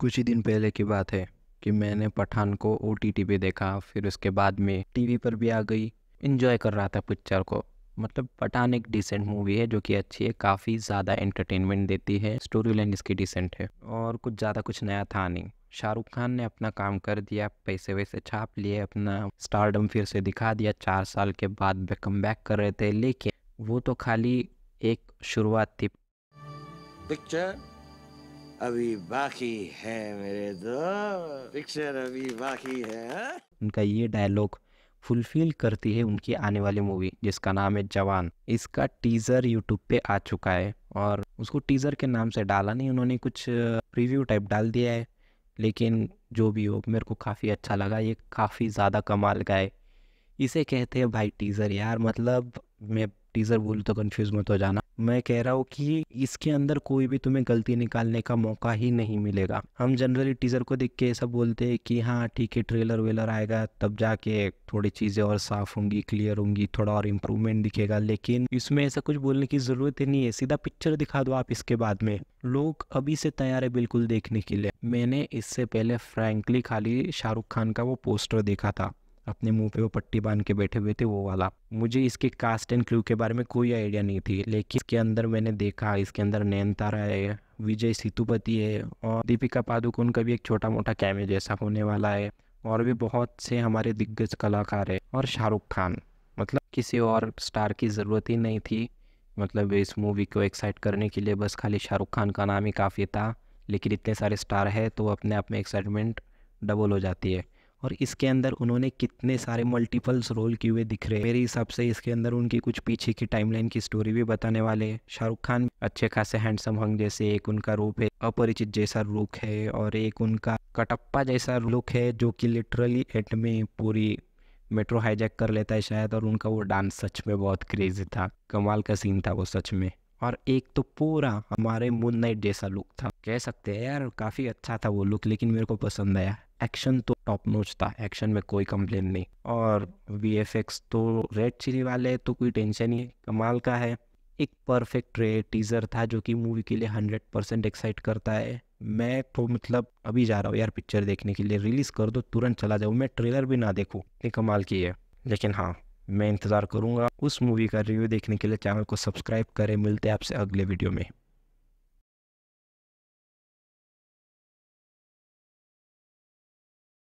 कुछ ही दिन पहले की बात है कि मैंने पठान को ओ टी टी पे देखा फिर उसके बाद में टीवी पर भी आ गई इन्जॉय कर रहा था पिक्चर को मतलब पठान एक डिसेंट मूवी है जो कि अच्छी है काफ़ी ज़्यादा एंटरटेनमेंट देती है स्टोरी लाइन इसकी डिसेंट है और कुछ ज़्यादा कुछ नया था नहीं शाहरुख खान ने अपना काम कर दिया पैसे वैसे छाप लिए अपना स्टारडम फिर से दिखा दिया चार साल के बाद वे कम बैक कर रहे थे लेकिन वो तो खाली एक शुरुआत थी पिक्चर अभी बाकी है मेरे दो तो। पिक्चर अभी बाकी है हाँ? उनका ये डायलॉग फुलफिल करती है उनकी आने वाली मूवी जिसका नाम है जवान इसका टीज़र यूट्यूब पे आ चुका है और उसको टीज़र के नाम से डाला नहीं उन्होंने कुछ प्रीव्यू टाइप डाल दिया है लेकिन जो भी हो मेरे को काफ़ी अच्छा लगा ये काफ़ी ज़्यादा कमाल का है इसे कहते हैं भाई टीज़र यार मतलब मैं टीज़र बोलूँ तो कन्फ्यूज़ मत हो जाना मैं कह रहा हूँ कि इसके अंदर कोई भी तुम्हें गलती निकालने का मौका ही नहीं मिलेगा हम जनरली टीजर को देख के ऐसा बोलते हैं कि हाँ ठीक है ट्रेलर वेलर आएगा तब जाके थोड़ी चीज़ें और साफ होंगी क्लियर होंगी थोड़ा और इम्प्रूवमेंट दिखेगा लेकिन इसमें ऐसा कुछ बोलने की ज़रूरत ही नहीं है सीधा पिक्चर दिखा दो आप इसके बाद में लोग अभी से तैयार है बिल्कुल देखने के लिए मैंने इससे पहले फ्रैंकली खाली शाहरुख खान का वो पोस्टर देखा था अपने मुंह पे वो पट्टी बांध के बैठे हुए थे वो वाला मुझे इसके कास्ट एंड क्रू के बारे में कोई आइडिया नहीं थी लेकिन इसके अंदर मैंने देखा इसके अंदर तारा है विजय सेतुपति है और दीपिका पादुकोण का भी एक छोटा मोटा कैमे जैसा होने वाला है और भी बहुत से हमारे दिग्गज कलाकार है और शाहरुख खान मतलब किसी और स्टार की ज़रूरत ही नहीं थी मतलब इस मूवी को एक्साइट करने के लिए बस खाली शाहरुख खान का नाम ही काफ़ी था लेकिन इतने सारे स्टार है तो अपने आप में एक्साइटमेंट डबल हो जाती है और इसके अंदर उन्होंने कितने सारे मल्टीपल्स रोल किए हुए दिख रहे हैं मेरे हिसाब से इसके अंदर उनकी कुछ पीछे की टाइमलाइन की स्टोरी भी बताने वाले हैं शाहरुख खान अच्छे खासे हैंडसम हंग जैसे एक उनका रूप है अपरिचित जैसा रुख है और एक उनका कटप्पा जैसा लुक है जो कि लिटरली एट में पूरी मेट्रो हाईजैक कर लेता है शायद और उनका वो डांस सच में बहुत क्रेजी था कमाल का सीन था वो सच में और एक तो पूरा हमारे मून नाइट जैसा लुक था कह सकते हैं यार काफ़ी अच्छा था वो लुक लेकिन मेरे को पसंद आया एक्शन तो टॉप नोच था एक्शन में कोई कंप्लेन नहीं और वी तो रेड चिली वाले तो कोई टेंशन ही कमाल का है एक परफेक्ट रे टीज़र था जो कि मूवी के लिए हंड्रेड परसेंट एक्साइट करता है मैं तो मतलब अभी जा रहा हूँ यार पिक्चर देखने के लिए रिलीज़ कर दो तुरंत चला जाऊँ मैं ट्रेलर भी ना देखूँ ये कमाल की है लेकिन हाँ मैं इंतज़ार करूँगा उस मूवी का रिव्यू देखने के लिए चैनल को सब्सक्राइब करें मिलते हैं आपसे अगले वीडियो में